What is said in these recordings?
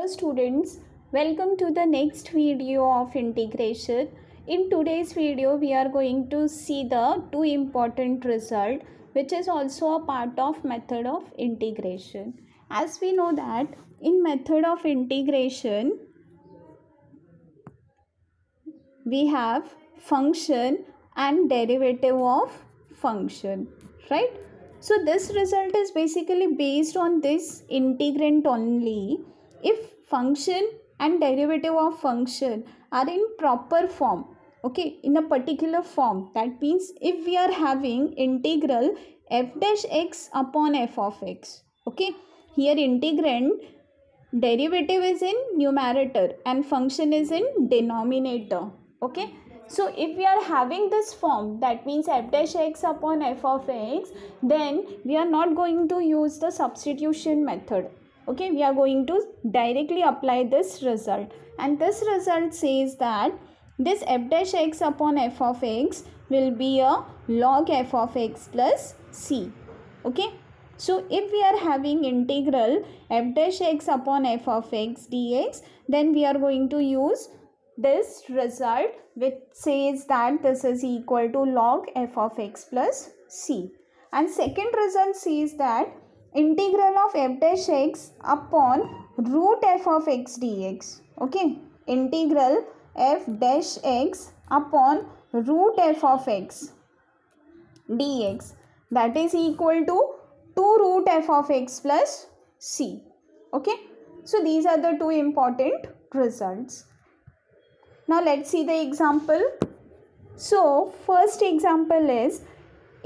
Hello students, welcome to the next video of integration. In today's video, we are going to see the two important result which is also a part of method of integration. As we know that in method of integration, we have function and derivative of function, right? So this result is basically based on this integrant only if function and derivative of function are in proper form okay in a particular form that means if we are having integral f dash x upon f of x okay here integrand derivative is in numerator and function is in denominator okay so if we are having this form that means f dash x upon f of x then we are not going to use the substitution method okay we are going to directly apply this result and this result says that this f dash x upon f of x will be a log f of x plus c okay so if we are having integral f dash x upon f of x dx then we are going to use this result which says that this is equal to log f of x plus c and second result says that integral of f dash x upon root f of x dx. Okay, integral f dash x upon root f of x dx that is equal to 2 root f of x plus c. Okay, so these are the two important results. Now let's see the example. So first example is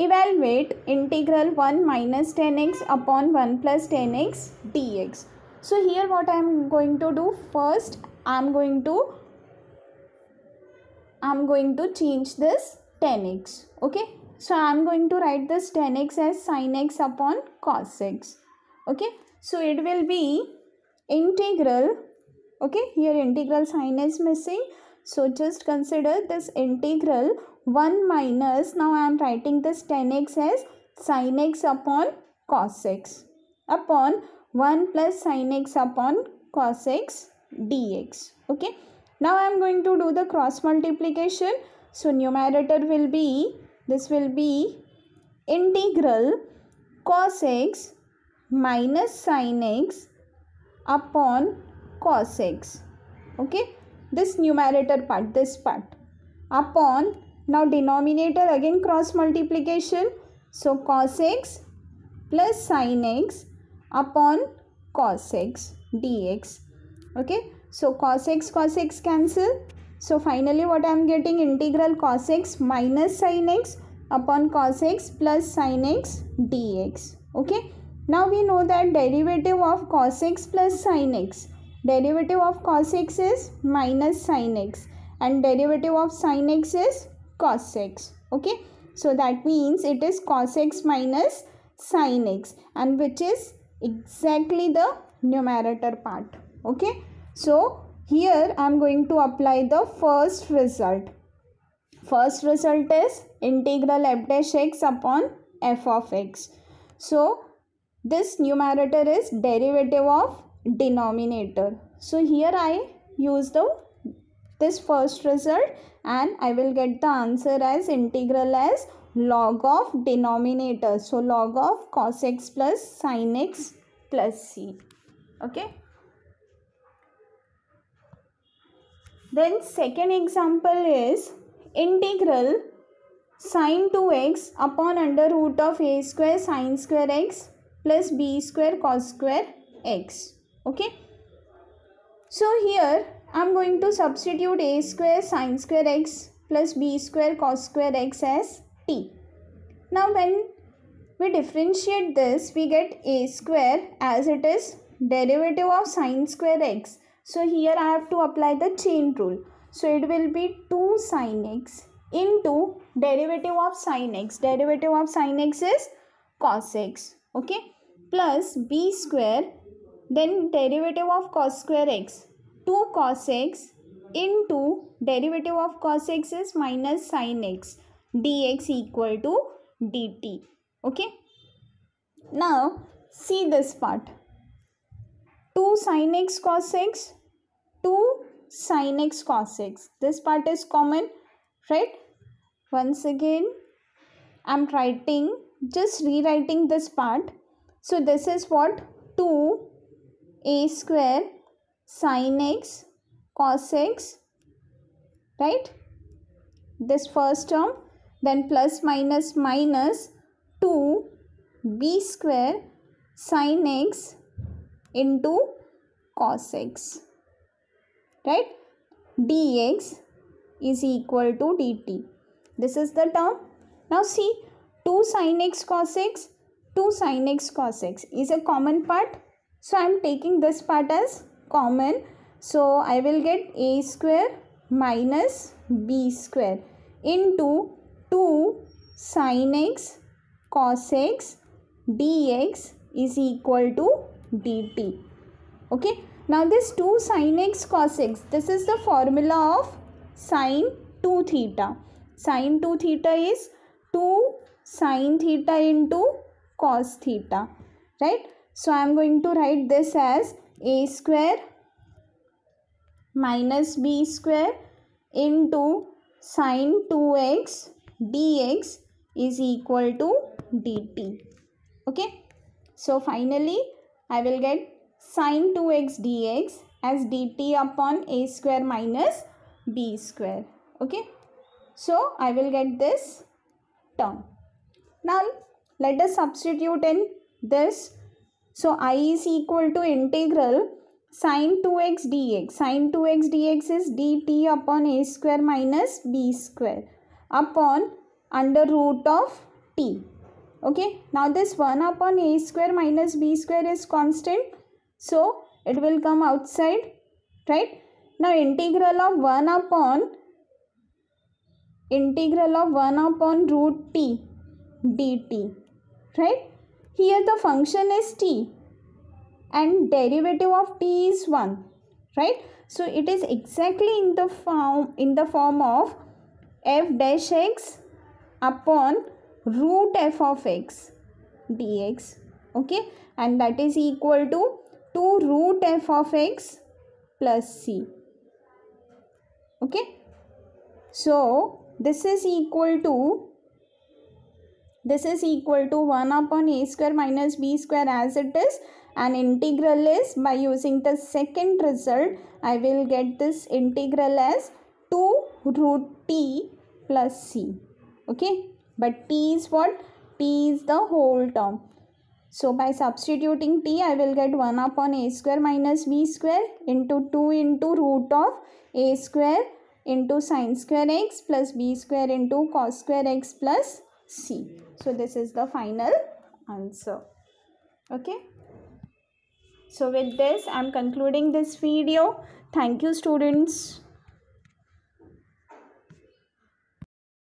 evaluate integral 1 minus 10x upon 1 plus 10x dx. So here what I am going to do first I am going to I am going to change this 10x okay. So I am going to write this 10x as sin x upon cos x okay. So it will be integral okay here integral sign is missing. So just consider this integral 1 minus, now I am writing this 10x as sin x upon cos x upon 1 plus sin x upon cos x dx. Okay. Now I am going to do the cross multiplication. So numerator will be, this will be integral cos x minus sin x upon cos x. Okay. This numerator part, this part upon now denominator again cross multiplication. So cos x plus sin x upon cos x dx. Okay. So cos x cos x cancel. So finally what I am getting integral cos x minus sin x upon cos x plus sin x dx. Okay. Now we know that derivative of cos x plus sin x. Derivative of cos x is minus sin x and derivative of sin x is cos x okay so that means it is cos x minus sin x and which is exactly the numerator part okay so here i am going to apply the first result first result is integral f dash x upon f of x so this numerator is derivative of denominator so here i use the this first result and I will get the answer as integral as log of denominator. So log of cos x plus sin x plus c. Okay. Then second example is integral sine 2x upon under root of a square sine square x plus b square cos square x. Okay. So here I'm going to substitute a square sine square x plus b square cos square x as t. Now when we differentiate this, we get a square as it is derivative of sine square x. So here I have to apply the chain rule. So it will be 2 sine x into derivative of sine x. Derivative of sine x is cos x. Okay. Plus b square then derivative of cos square x 2 cos x into derivative of cos x is minus sin x dx equal to dt. Okay. Now see this part. 2 sin x cos x 2 sin x cos x. This part is common right. Once again I am writing just rewriting this part. So this is what 2 a square sin x cos x right this first term then plus minus minus 2 b square sin x into cos x right dx is equal to dt this is the term now see 2 sin x cos x 2 sin x cos x is a common part so i am taking this part as common. So, I will get a square minus b square into 2 sin x cos x dx is equal to dt. Okay. Now, this 2 sin x cos x, this is the formula of sin 2 theta. Sin 2 theta is 2 sin theta into cos theta. Right. So, I am going to write this as a square minus b square into sine 2x dx is equal to dt. Okay. So, finally, I will get sine 2x dx as dt upon a square minus b square. Okay. So, I will get this term. Now, let us substitute in this so I is equal to integral sine 2x dx. Sine 2x dx is dt upon a square minus b square upon under root of t. Okay. Now this 1 upon a square minus b square is constant. So it will come outside. Right. Now integral of 1 upon integral of 1 upon root t dt. Right here the function is t and derivative of t is 1 right so it is exactly in the form in the form of f dash x upon root f of x dx okay and that is equal to 2 root f of x plus c okay so this is equal to this is equal to 1 upon a square minus b square as it is. and integral is by using the second result, I will get this integral as 2 root t plus c. Okay, but t is what? t is the whole term. So by substituting t, I will get 1 upon a square minus b square into 2 into root of a square into sine square x plus b square into cos square x plus C. So this is the final answer. Okay. So with this I am concluding this video. Thank you students.